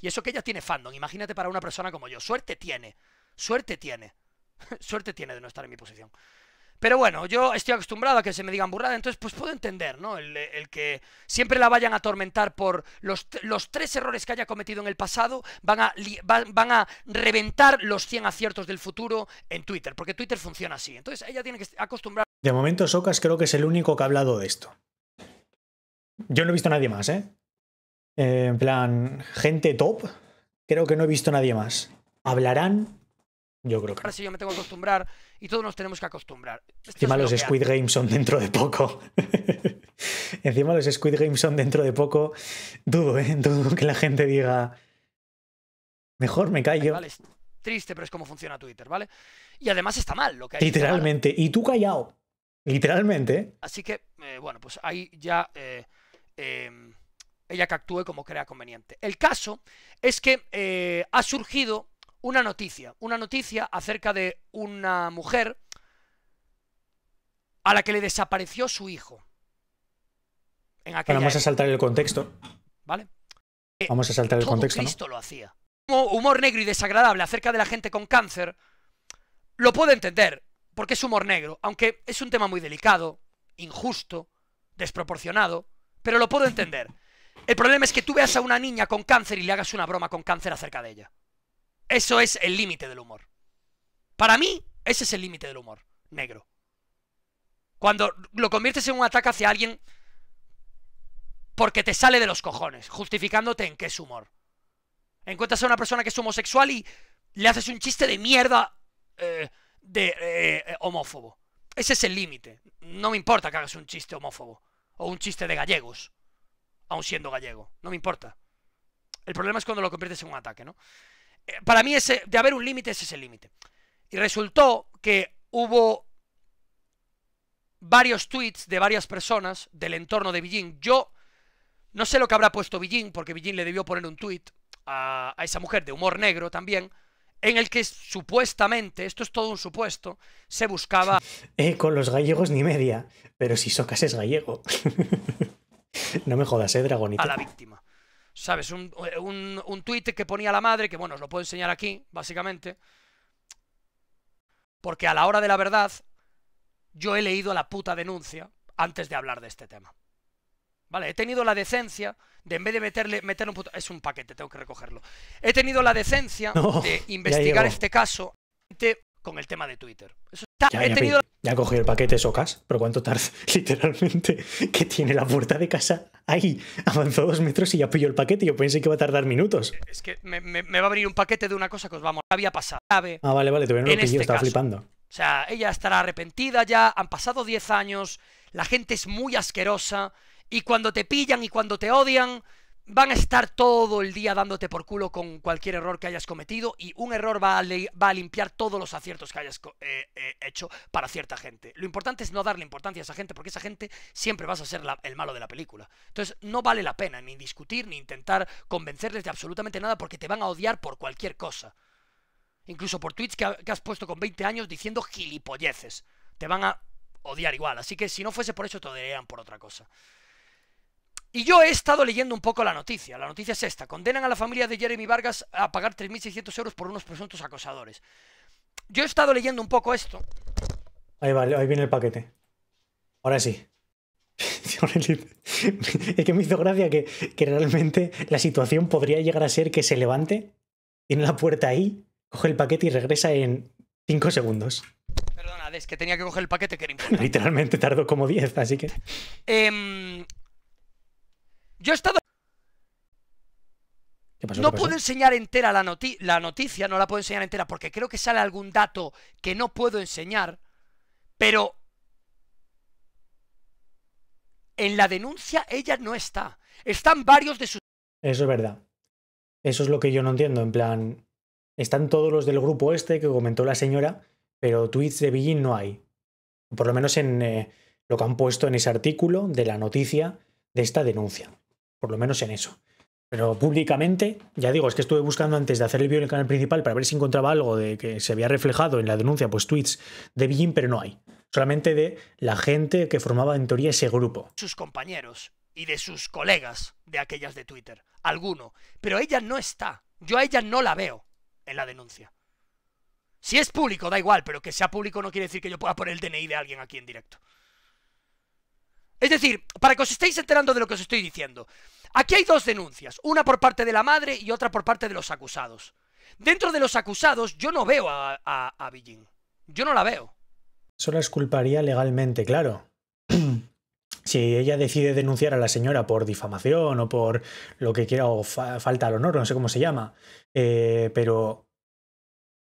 y eso que ella tiene fandom, imagínate para una persona como yo, suerte tiene, suerte tiene, suerte tiene de no estar en mi posición. Pero bueno, yo estoy acostumbrado a que se me digan burrada, entonces pues puedo entender, ¿no? El, que siempre la vayan a atormentar por los, tres errores que haya cometido en el pasado, van a, van, a reventar los 100 aciertos del futuro en Twitter, porque Twitter funciona así. Entonces ella tiene que acostumbrar. De momento, Socas creo que es el único que ha hablado de esto. Yo no he visto a nadie más, ¿eh? Eh, en plan, gente top. Creo que no he visto nadie más. ¿Hablarán? Yo creo que. Ahora sí, yo me tengo que acostumbrar y todos nos tenemos que acostumbrar. Encima los Squid Games son dentro de poco. Encima los Squid Games son dentro de poco. Dudo, ¿eh? Dudo que la gente diga. Mejor me callo. Vale, es triste, pero es como funciona Twitter, ¿vale? Y además está mal lo que hay. Literalmente. Y tú callado. Literalmente. ¿eh? Así que, eh, bueno, pues ahí ya. eh, em, ella que actúe como crea conveniente. El caso es que eh, ha surgido una noticia, una noticia acerca de una mujer a la que le desapareció su hijo. Eh, vamos a saltar el contexto. ¿Vale? vamos a saltar el contexto. Cristo lo hacía. Humor negro y desagradable acerca de la gente con cáncer, lo puedo entender, porque es humor negro, aunque es un tema muy delicado, injusto, desproporcionado, pero lo puedo entender. El problema es que tú veas a una niña con cáncer y le hagas una broma con cáncer acerca de ella. Eso es el límite del humor. Para mí, ese es el límite del humor negro. Cuando lo conviertes en un ataque hacia alguien porque te sale de los cojones, justificándote en que es humor. Encuentras a una persona que es homosexual y le haces un chiste de mierda eh, de eh, homófobo. Ese es el límite. No me importa que hagas un chiste homófobo o un chiste de gallegos aún siendo gallego. No me importa. El problema es cuando lo conviertes en un ataque, ¿no? Eh, para mí, ese, de haber un límite, ese es el límite. Y resultó que hubo varios tweets de varias personas del entorno de Beijing. Yo no sé lo que habrá puesto Beijing, porque Beijing le debió poner un tweet a, esa mujer de humor negro también en el que supuestamente, esto es todo un supuesto, se buscaba... Eh, con los gallegos ni media, pero si Socas es gallego. No me jodas, ¿eh, Dragonita? A la víctima. ¿Sabes? Un, un, tuit que ponía la madre, que bueno, os lo puedo enseñar aquí, básicamente. Porque a la hora de la verdad, yo he leído la puta denuncia antes de hablar de este tema. ¿Vale? He tenido la decencia de, en vez de meterle, meter un puto... Es un paquete, tengo que recogerlo. He tenido la decencia de investigar este caso con el tema de Twitter. ya, he cogido el paquete Socas, pero ¿cuánto tarda? Literalmente, que tiene la puerta de casa ahí, avanzó dos metros y ya pilló el paquete. Yo pensé que iba a tardar minutos. Es que me, va a abrir un paquete de una cosa que os vamos, había pasado. Ah, vale, vale, Te no a lo este estaba flipando. O sea, ella estará arrepentida ya, han pasado 10 años, la gente es muy asquerosa, y cuando te pillan y cuando te odian, van a estar todo el día dándote por culo con cualquier error que hayas cometido y un error va a, limpiar todos los aciertos que hayas eh, eh, hecho para cierta gente. Lo importante es no darle importancia a esa gente porque esa gente siempre vas a ser el malo de la película. Entonces no vale la pena ni discutir ni intentar convencerles de absolutamente nada porque te van a odiar por cualquier cosa. Incluso por tweets que, que has puesto con 20 años diciendo gilipolleces. Te van a odiar igual. Así que si no fuese por eso te odiarían por otra cosa. Y yo he estado leyendo un poco la noticia. La noticia es esta. Condenan a la familia de Jeremy Vargas a pagar 3.600 euros por unos presuntos acosadores. Yo he estado leyendo un poco esto. Ahí va, ahí viene el paquete. Ahora sí. es que me hizo gracia que, realmente la situación podría llegar a ser que se levante, tiene la puerta ahí, coge el paquete y regresa en 5 segundos. Perdona, es que tenía que coger el paquete que era Literalmente tardó como 10, así que. Em, yo he estado... no puedo enseñar entera la, la noticia, no la puedo enseñar entera porque creo que sale algún dato que no puedo enseñar, pero en la denuncia ella no está. Están varios de sus... Eso es verdad. Eso es lo que yo no entiendo. En plan, están todos los del grupo este que comentó la señora, pero tweets de Billin no hay. Por lo menos en eh, lo que han puesto en ese artículo de la noticia de esta denuncia por lo menos en eso. Pero públicamente, ya digo, es que estuve buscando antes de hacer el vídeo en el canal principal para ver si encontraba algo de que se había reflejado en la denuncia, pues tweets de Beijing, pero no hay. Solamente de la gente que formaba en teoría ese grupo. Sus compañeros y de sus colegas de aquellas de Twitter, alguno. Pero ella no está. Yo a ella no la veo en la denuncia. Si es público, da igual, pero que sea público no quiere decir que yo pueda poner el DNI de alguien aquí en directo. Es decir, para que os estéis enterando de lo que os estoy diciendo, aquí hay dos denuncias, una por parte de la madre y otra por parte de los acusados. Dentro de los acusados yo no veo a, a, Beijing. Yo no la veo. Eso la culparía legalmente, claro. si ella decide denunciar a la señora por difamación o por lo que quiera o falta al honor, no sé cómo se llama, eh, pero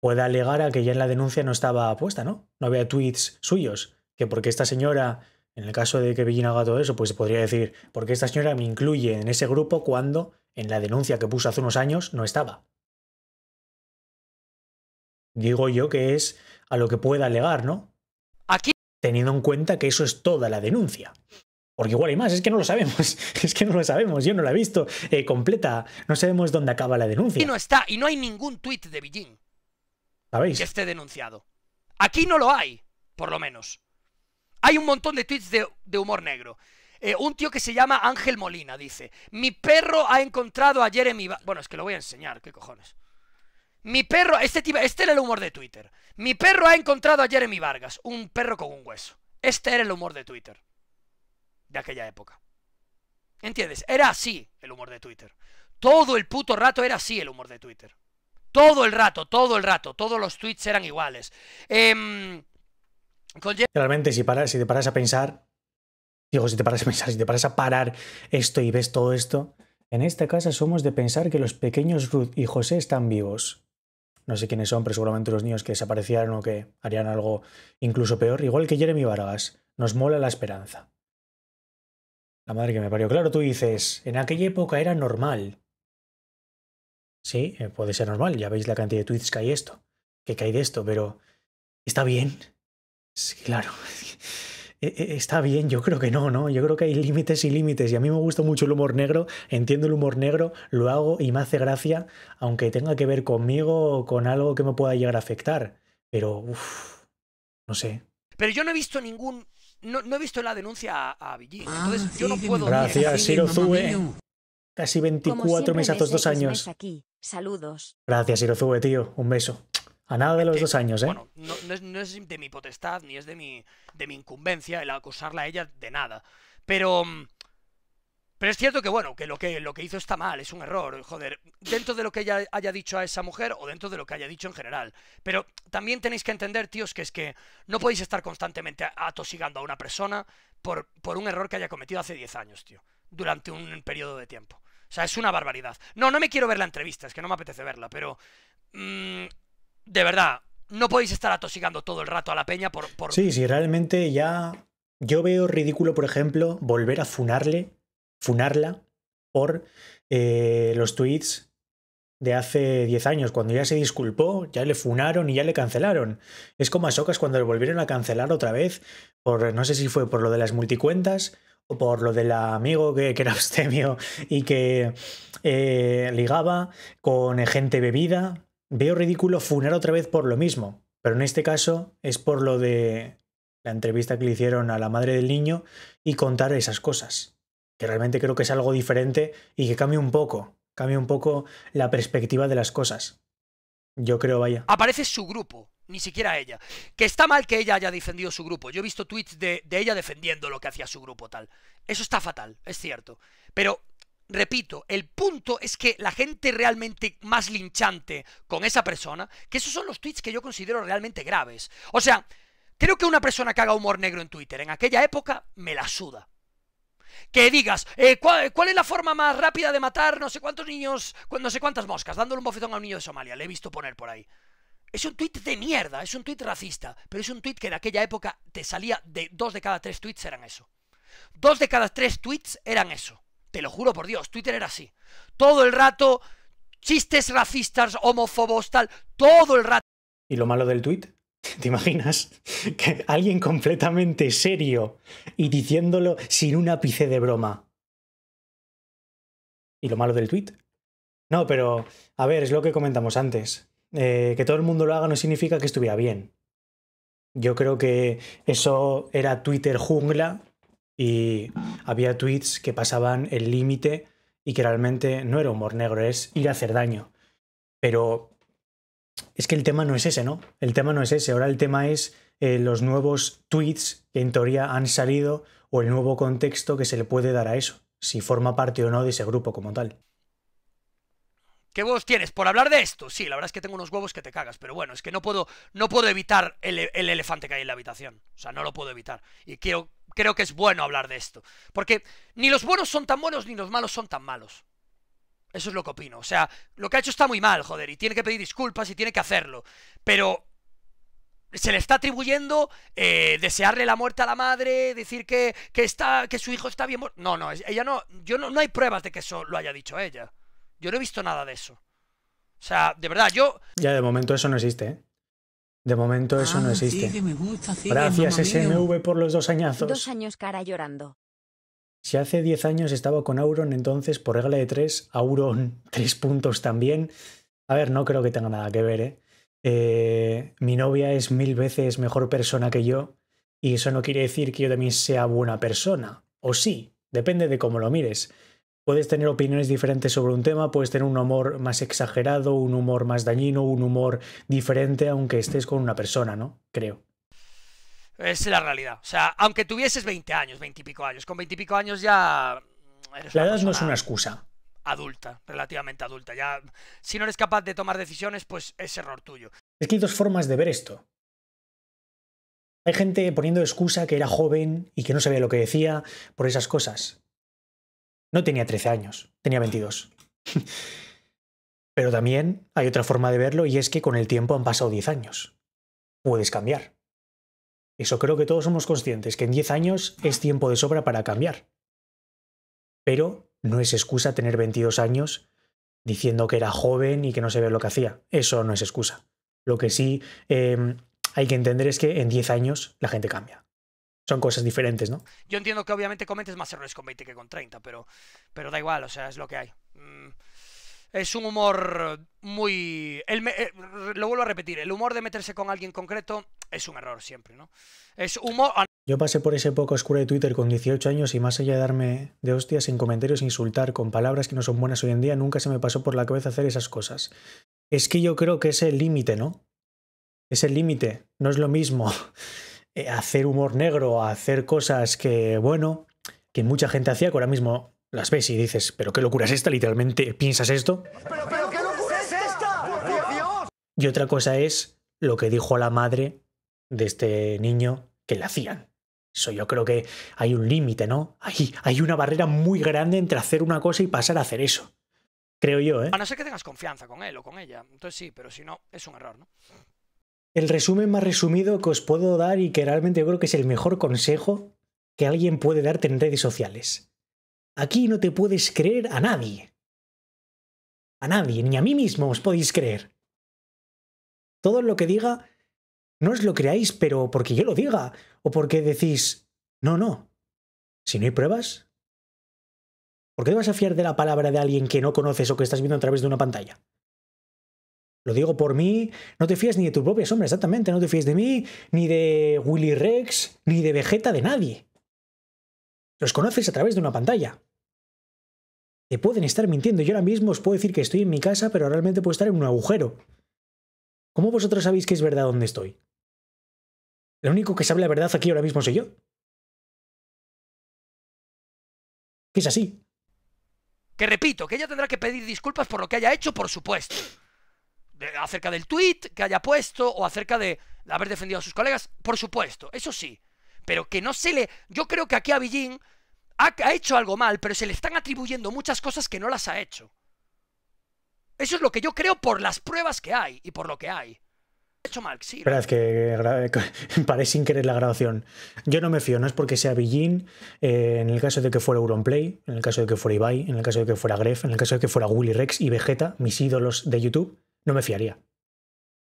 puede alegar a que ya en la denuncia no estaba puesta, ¿no? No había tweets suyos, que porque esta señora en el caso de que Beijing haga todo eso, pues se podría decir, ¿por qué esta señora me incluye en ese grupo cuando en la denuncia que puso hace unos años no estaba? Digo yo que es a lo que pueda alegar, ¿no? Aquí. Teniendo en cuenta que eso es toda la denuncia. Porque igual hay más, es que no lo sabemos, es que no lo sabemos, yo no la he visto eh, completa, no sabemos dónde acaba la denuncia. Y no está, y no hay ningún tuit de Beijing. ¿Sabéis? Que esté denunciado. Aquí no lo hay, por lo menos. Hay un montón de tweets de, humor negro. Eh, un tío que se llama Ángel Molina dice: Mi perro ha encontrado a Jeremy. Vargas, bueno, es que lo voy a enseñar, qué cojones. Mi perro, este, tío, este era el humor de Twitter. Mi perro ha encontrado a Jeremy Vargas, un perro con un hueso. Este era el humor de Twitter. De aquella época. ¿Entiendes? Era así el humor de Twitter. Todo el puto rato era así el humor de Twitter. Todo el rato, todo el rato. Todos los tweets eran iguales. Eh, Realmente, si, te paras a pensar, digo, si te paras a pensar, si te paras a parar esto y ves todo esto, en esta casa somos de pensar que los pequeños Ruth y José están vivos. No sé quiénes son, pero seguramente los niños que desaparecieron o que harían algo incluso peor, igual que Jeremy Vargas. Nos mola la esperanza. La madre que me parió. Claro, tú dices, en aquella época era normal. Sí, eh, puede ser normal, ya veis la cantidad de tweets que hay esto, que hay de esto, pero está bien claro. E, e, está bien, yo creo que no, ¿no? Yo creo que hay límites y límites. Y a mí me gusta mucho el humor negro, entiendo el humor negro, lo hago y me hace gracia, aunque tenga que ver conmigo o con algo que me pueda llegar a afectar. Pero, uff, no sé. Pero yo no he visto ningún. No, he visto la denuncia a, a ah, entonces yo no puedo. Gracias, Casi 24 hace dos años. Aquí. Saludos. Gracias, Irozue, tío. Un beso. A nada de los dos años, ¿eh? Bueno, no, es, de mi potestad ni es de mi, de mi incumbencia el acusarla a ella de nada. Pero. Mm, pero es cierto que, bueno, que lo, que lo que hizo está mal, es un error, joder. Dentro de lo que ella haya dicho a esa mujer o dentro de lo que haya dicho en general. Pero también tenéis que entender, tíos, que es que no podéis estar constantemente atosigando a una persona por, un error que haya cometido hace 10 años, tío. Durante un periodo de tiempo. O sea, es una barbaridad. No, no me quiero ver la entrevista, es que no me apetece verla, pero... Mm, de verdad, no podéis estar atosigando todo el rato a la peña por... por... Sí, sí, realmente ya... Yo veo ridículo, por ejemplo, volver a funarle, funarla por eh, los tweets de hace 10 años, cuando ya se disculpó, ya le funaron y ya le cancelaron. Es como a Socas cuando le volvieron a cancelar otra vez, por no sé si fue por lo de las multicuentas o por lo del amigo que, era abstemio y que eh, ligaba con gente bebida, Veo ridículo funar otra vez por lo mismo, pero en este caso es por lo de la entrevista que le hicieron a la madre del niño y contar esas cosas, que realmente creo que es algo diferente y que cambia un poco, cambia un poco la perspectiva de las cosas. Yo creo, vaya. Aparece su grupo, ni siquiera ella. Que está mal que ella haya defendido su grupo. Yo he visto tweets de, de ella defendiendo lo que hacía su grupo tal. Eso está fatal, es cierto. Pero repito, el punto es que la gente realmente más linchante con esa persona, que esos son los tweets que yo considero realmente graves. O sea, creo que una persona que haga humor negro en Twitter en aquella época me la suda. Que digas, eh, ¿cuál, es la forma más rápida de matar no sé cuántos niños, no sé cuántas moscas, dándole un bofetón a un niño de Somalia? Le he visto poner por ahí. Es un tweet de mierda, es un tweet racista, pero es un tweet que en aquella época te salía de dos de cada tres tweets eran eso. Dos de cada tres tweets eran eso. Te lo juro por Dios, Twitter era así. Todo el rato, chistes racistas, homófobos, tal, todo el rato. ¿Y lo malo del tweet? ¿Te imaginas? Que alguien completamente serio y diciéndolo sin un ápice de broma. ¿Y lo malo del tweet? No, pero, a ver, es lo que comentamos antes. Eh, que todo el mundo lo haga no significa que estuviera bien. Yo creo que eso era Twitter jungla y había tweets que pasaban el límite y que realmente no era humor negro, es ir a hacer daño. Pero es que el tema no es ese, ¿no? El tema no es ese. Ahora el tema es eh, los nuevos tweets que en teoría han salido o el nuevo contexto que se le puede dar a eso, si forma parte o no de ese grupo como tal. ¿Qué huevos tienes por hablar de esto? Sí, la verdad es que tengo unos huevos que te cagas, pero bueno, es que no puedo, no puedo evitar el, el elefante que hay en la habitación. O sea, no lo puedo evitar. Y quiero creo que es bueno hablar de esto. Porque ni los buenos son tan buenos ni los malos son tan malos. Eso es lo que opino. O sea, lo que ha hecho está muy mal, joder, y tiene que pedir disculpas y tiene que hacerlo. Pero se le está atribuyendo eh, desearle la muerte a la madre, decir que, está, que su hijo está bien No, no, ella no, yo no, no hay pruebas de que eso lo haya dicho ella. Yo no he visto nada de eso. O sea, de verdad, yo... Ya de momento eso no existe, ¿eh? De momento eso no ah, existe. Gracias SMV por los dos añazos. Dos años cara llorando. Si hace 10 años estaba con Auron, entonces por regla de 3, Auron 3 puntos también. A ver, no creo que tenga nada que ver, ¿eh? ¿eh? mi novia es mil veces mejor persona que yo y eso no quiere decir que yo también sea buena persona. O sí, depende de cómo lo mires. Puedes tener opiniones diferentes sobre un tema, puedes tener un humor más exagerado, un humor más dañino, un humor diferente, aunque estés con una persona, ¿no? Creo. Es la realidad. O sea, aunque tuvieses 20 años, 20 y pico años, con 20 y pico años ya... la edad no es una excusa. Adulta, relativamente adulta. Ya, si no eres capaz de tomar decisiones, pues es error tuyo. Es que hay dos formas de ver esto. Hay gente poniendo excusa que era joven y que no sabía lo que decía por esas cosas. No tenía 13 años, tenía 22. Pero también hay otra forma de verlo y es que con el tiempo han pasado 10 años. Puedes cambiar. Eso creo que todos somos conscientes, que en 10 años es tiempo de sobra para cambiar. Pero no es excusa tener 22 años diciendo que era joven y que no se ve lo que hacía. Eso no es excusa. Lo que sí em, hay que entender es que en 10 años la gente cambia son cosas diferentes, ¿no? Yo entiendo que obviamente cometes más errores con 20 que con 30, pero, pero da igual, o sea, es lo que hay. Mm, es un humor muy... Eh, lo vuelvo a repetir, el humor de meterse con alguien concreto es un error siempre, ¿no? Es humor... Yo pasé por ese poco oscuro de Twitter con 18 años y más allá de darme de hostias en comentarios, insultar con palabras que no son buenas hoy en día, nunca se me pasó por la cabeza hacer esas cosas. Es que yo creo que es el límite, ¿no? Es el límite, no es lo mismo. Eh, hacer humor negro, hacer cosas que, bueno, que mucha gente hacía, que ahora mismo las ves y dices, pero qué locura es esta, literalmente piensas esto. Pero, pero qué locura es esta, por Dios. Y otra cosa es lo que dijo la madre de este niño que le hacían. Eso yo creo que hay un límite, ¿no? Hay, hay una barrera muy grande entre hacer una cosa y pasar a hacer eso. Creo yo, ¿eh? A no ser que tengas confianza con él o con ella. Entonces sí, pero si no, es un error, ¿no? el resumen más resumido que os puedo dar y que realmente yo creo que es el mejor consejo que alguien puede darte en redes sociales. Aquí no te puedes creer a nadie. A nadie, ni a mí mismo os podéis creer. Todo lo que diga, no os lo creáis, pero porque yo lo diga, o porque decís, no, no, si no hay pruebas, ¿por qué te vas a fiar de la palabra de alguien que no conoces o que estás viendo a través de una pantalla? Lo digo por mí, no te fías ni de tus propia sombra, exactamente, no te fíes de mí, ni de Willy Rex, ni de Vegeta, de nadie. Los conoces a través de una pantalla. Te pueden estar mintiendo. Yo ahora mismo os puedo decir que estoy en mi casa, pero realmente puedo estar en un agujero. ¿Cómo vosotros sabéis que es verdad dónde estoy? Lo único que sabe la verdad aquí ahora mismo soy yo. Que es así. Que repito, que ella tendrá que pedir disculpas por lo que haya hecho, por supuesto acerca del tweet que haya puesto o acerca de haber defendido a sus colegas, por supuesto, eso sí. Pero que no se le. Yo creo que aquí a Villín ha, ha hecho algo mal, pero se le están atribuyendo muchas cosas que no las ha hecho. Eso es lo que yo creo por las pruebas que hay y por lo que hay. hecho mal, sí. Verdad, es que parece sin querer la grabación. Yo no me fío, no es porque sea Beijing eh, en el caso de que fuera UronPlay, en el caso de que fuera Ibai, en el caso de que fuera Gref, en el caso de que fuera Willy Rex y Vegeta, mis ídolos de YouTube no me fiaría.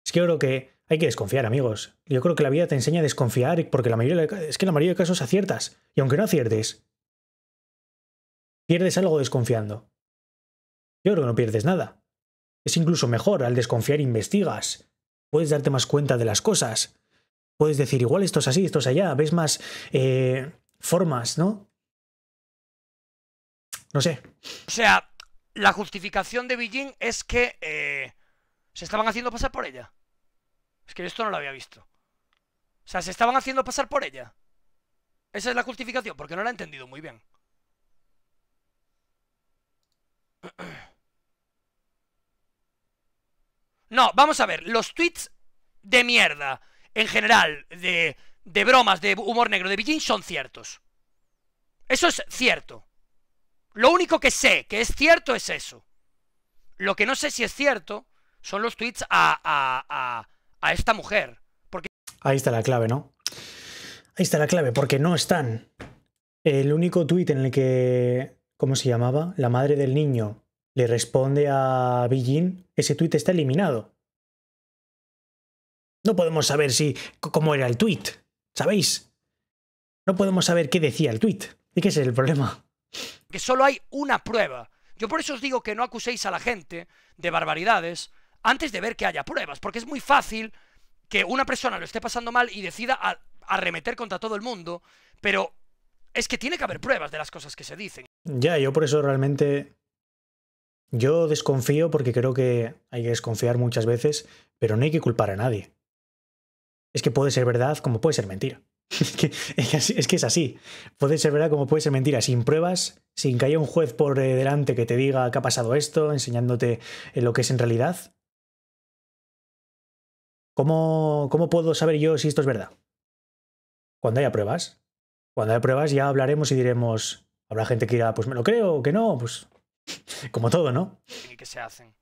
Es que yo creo que hay que desconfiar, amigos. Yo creo que la vida te enseña a desconfiar porque la mayoría de, es que la mayoría de casos aciertas. Y aunque no aciertes, pierdes algo desconfiando. Yo creo que no pierdes nada. Es incluso mejor, al desconfiar investigas. Puedes darte más cuenta de las cosas. Puedes decir, igual esto es así, esto es allá. Ves más eh, formas, ¿no? No sé. O sea, la justificación de Beijing es que eh, se estaban haciendo pasar por ella. Es que esto no lo había visto. O sea, se estaban haciendo pasar por ella. Esa es la justificación, porque no la he entendido muy bien. No, vamos a ver, los tweets de mierda, en general, de, de bromas, de humor negro, de Beijing, son ciertos. Eso es cierto. Lo único que sé que es cierto es eso. Lo que no sé si es cierto son los tweets a, a, esta mujer. Porque... Ahí está la clave, ¿no? Ahí está la clave, porque no están. El único tweet en el que, ¿cómo se llamaba? La madre del niño le responde a Billin, ese tweet está eliminado. No podemos saber si cómo era el tweet ¿sabéis? No podemos saber qué decía el tweet ¿Y qué es el problema? Que solo hay una prueba. Yo por eso os digo que no acuséis a la gente de barbaridades, antes de ver que haya pruebas, porque es muy fácil que una persona lo esté pasando mal y decida arremeter contra todo el mundo, pero es que tiene que haber pruebas de las cosas que se dicen. Ya, yo por eso realmente yo desconfío porque creo que hay que desconfiar muchas veces, pero no hay que culpar a nadie. Es que puede ser verdad como puede ser mentira. es que es así. Puede ser verdad como puede ser mentira. Sin pruebas, sin que haya un juez por eh, delante que te diga que ha pasado esto, enseñándote eh, lo que es en realidad, ¿Cómo, puedo saber yo si esto es verdad? Cuando haya pruebas. Cuando haya pruebas ya hablaremos y diremos, habrá gente que dirá, pues me lo creo que no, pues como todo, ¿no? Y que se hacen.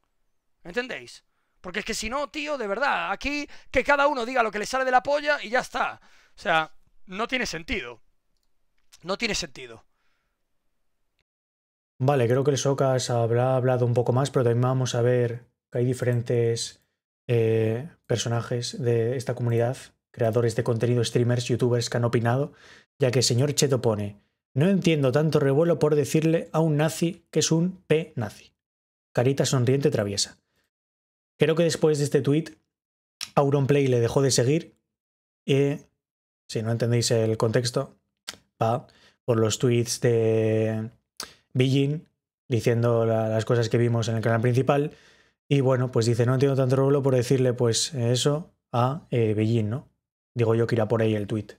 ¿Entendéis? Porque es que si no, tío, de verdad, aquí que cada uno diga lo que le sale de la polla y ya está. O sea, no tiene sentido. No tiene sentido. Vale, creo que el Socas habrá hablado un poco más, pero también vamos a ver que hay diferentes eh, personajes de esta comunidad, creadores de contenido, streamers, youtubers que han opinado, ya que el señor Cheto pone, no entiendo tanto revuelo por decirle a un nazi que es un P-nazi. Carita sonriente traviesa. Creo que después de este auron Auronplay le dejó de seguir y, si no entendéis el contexto, va por los tweets de Beijing diciendo las cosas que vimos en el canal principal y bueno, pues dice, no tengo tanto revuelo por decirle pues eso a eh, Beijing, ¿no? Digo yo que irá por ahí el tweet.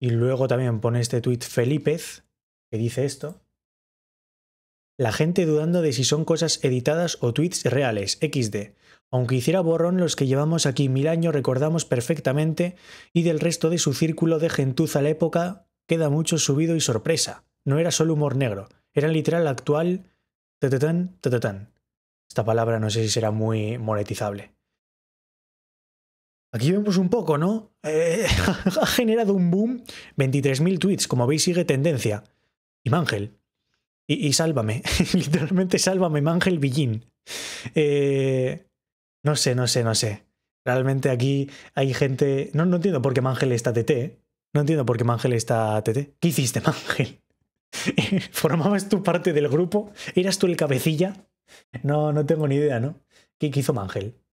Y luego también pone este tuit Felipez, que dice esto. La gente dudando de si son cosas editadas o tweets reales, XD. Aunque hiciera borrón, los que llevamos aquí mil años recordamos perfectamente y del resto de su círculo de gentuza a la época queda mucho subido y sorpresa. No era solo humor negro, era literal actual. Tatatán, tatatán. Esta palabra no sé si será muy monetizable. Aquí vemos un poco, ¿no? Eh, ha generado un boom. 23.000 tweets, como veis, sigue tendencia. Y Mangel. Y, sálvame. Literalmente sálvame, Mangel Villín. Eh, no sé, no sé, no sé. Realmente aquí hay gente. No, no entiendo por qué Mangel está TT. ¿eh? No entiendo por qué Mangel está TT. ¿Qué hiciste, Mangel? ¿Formabas tú parte del grupo? ¿Eras tú el cabecilla? No, no tengo ni idea, ¿no? ¿Qué, qué hizo Mangel?